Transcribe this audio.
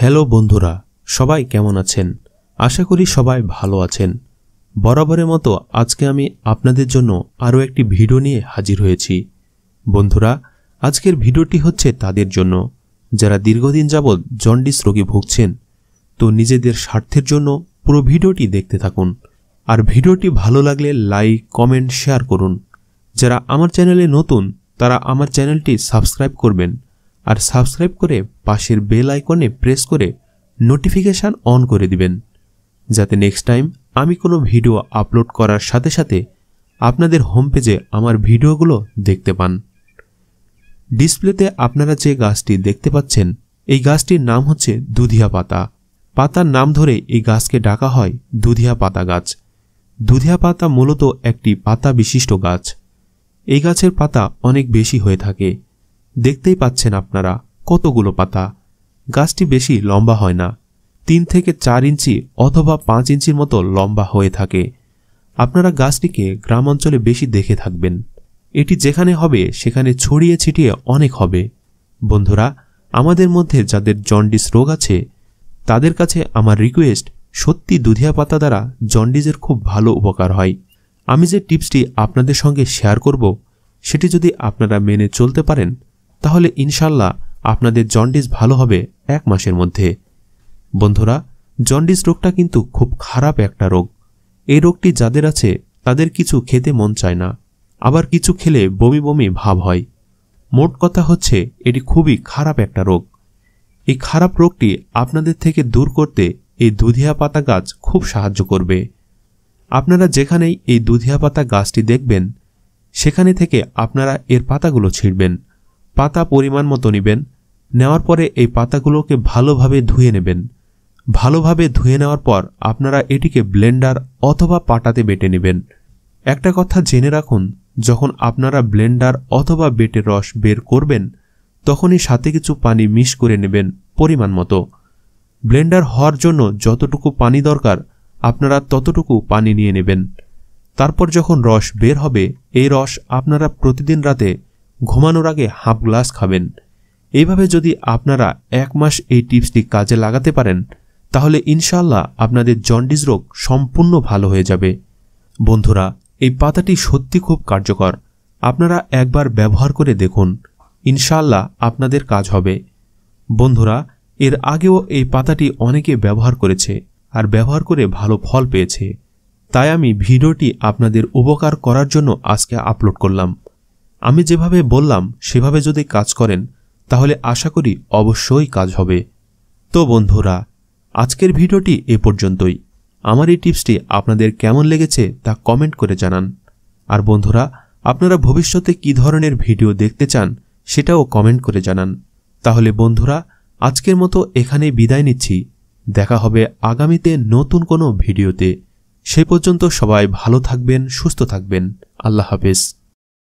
hello বন্ধুরা সবাই কেমন আছেন আশা করি সবাই ভালো আছেন বরাবরের মতো আজকে আমি আপনাদের জন্য আরও একটি ভিডিও নিয়ে হাজির হয়েছি বন্ধুরা আজকের ভিডিওটি হচ্ছে তাদের জন্য যারা দীর্ঘদিন যাবৎ জন্ডিস রোগে ভুগছেন তো নিজেদের স্বার্থের জন্য পুরো ভিডিওটি দেখতে থাকুন আর ভিডিওটি ভালো লাগলে লাইক কমেন্ট শেয়ার করুন যারা আমার চ্যানেলে নতুন তারা আমার চ্যানেলটি সাবস্ক্রাইব করবেন আর সাবস্ক্রাইব করে পাশের বেল আইকনে প্রেস করে নোটিফিকেশান অন করে দিবেন যাতে নেক্সট টাইম আমি কোনো ভিডিও আপলোড করার সাথে সাথে আপনাদের হোম পেজে আমার ভিডিওগুলো দেখতে পান ডিসপ্লেতে আপনারা যে গাছটি দেখতে পাচ্ছেন এই গাছটির নাম হচ্ছে দুধিয়া পাতা পাতার নাম ধরে এই গাছকে ডাকা হয় দুধিয়া পাতা গাছ দুধিয়া পাতা মূলত একটি পাতা বিশিষ্ট গাছ এই গাছের পাতা অনেক বেশি হয়ে থাকে দেখতেই পাচ্ছেন আপনারা কতগুলো পাতা গাছটি বেশি লম্বা হয় না তিন থেকে চার ইঞ্চি অথবা পাঁচ ইঞ্চির মতো লম্বা হয়ে থাকে আপনারা গাছটিকে গ্রাম অঞ্চলে বেশি দেখে থাকবেন এটি যেখানে হবে সেখানে ছড়িয়ে ছিটিয়ে অনেক হবে বন্ধুরা আমাদের মধ্যে যাদের জন্ডিস রোগ আছে তাদের কাছে আমার রিকোয়েস্ট সত্যি দুধিয়া পাতা দ্বারা জন্ডিসের খুব ভালো উপকার হয় আমি যে টিপসটি আপনাদের সঙ্গে শেয়ার করব সেটি যদি আপনারা মেনে চলতে পারেন তাহলে ইনশাল্লাহ আপনাদের জন্ডিস ভালো হবে এক মাসের মধ্যে বন্ধুরা জন্ডিস রোগটা কিন্তু খুব খারাপ একটা রোগ এই রোগটি যাদের আছে তাদের কিছু খেতে মন চায় না আবার কিছু খেলে বমি বমি ভাব হয় মোট কথা হচ্ছে এটি খুবই খারাপ একটা রোগ এই খারাপ রোগটি আপনাদের থেকে দূর করতে এই দুধিয়া পাতা গাছ খুব সাহায্য করবে আপনারা যেখানেই এই দুধিয়া পাতা গাছটি দেখবেন সেখানে থেকে আপনারা এর পাতাগুলো ছিঁড়বেন পাতা পরিমাণ মতো নেবেন নেওয়ার পরে এই পাতাগুলোকে ভালোভাবে ধুয়ে নেবেন ভালোভাবে ধুয়ে নেওয়ার পর আপনারা এটিকে ব্লেন্ডার অথবা পাটাতে বেটে নেবেন একটা কথা জেনে রাখুন যখন আপনারা ব্লেন্ডার অথবা বেটে রস বের করবেন তখনই সাথে কিছু পানি মিশ করে নেবেন পরিমাণ মতো ব্লেন্ডার হওয়ার জন্য যতটুকু পানি দরকার আপনারা ততটুকু পানি নিয়ে নেবেন তারপর যখন রস বের হবে এই রস আপনারা প্রতিদিন রাতে ঘুমানোর আগে হাফ গ্লাস খাবেন এইভাবে যদি আপনারা এক মাস এই টিপসটি কাজে লাগাতে পারেন তাহলে ইনশাল্লাহ আপনাদের জন্ডিস রোগ সম্পূর্ণ ভালো হয়ে যাবে বন্ধুরা এই পাতাটি সত্যি খুব কার্যকর আপনারা একবার ব্যবহার করে দেখুন ইনশাল্লাহ আপনাদের কাজ হবে বন্ধুরা এর আগেও এই পাতাটি অনেকে ব্যবহার করেছে আর ব্যবহার করে ভালো ফল পেয়েছে তাই আমি ভিডিওটি আপনাদের উপকার করার জন্য আজকে আপলোড করলাম আমি যেভাবে বললাম সেভাবে যদি কাজ করেন তাহলে আশা করি অবশ্যই কাজ হবে তো বন্ধুরা আজকের ভিডিওটি এ পর্যন্তই আমার এই টিপসটি আপনাদের কেমন লেগেছে তা কমেন্ট করে জানান আর বন্ধুরা আপনারা ভবিষ্যতে কি ধরনের ভিডিও দেখতে চান সেটাও কমেন্ট করে জানান তাহলে বন্ধুরা আজকের মতো এখানে বিদায় নিচ্ছি দেখা হবে আগামীতে নতুন কোনো ভিডিওতে সে পর্যন্ত সবাই ভালো থাকবেন সুস্থ থাকবেন আল্লাহ হাফেজ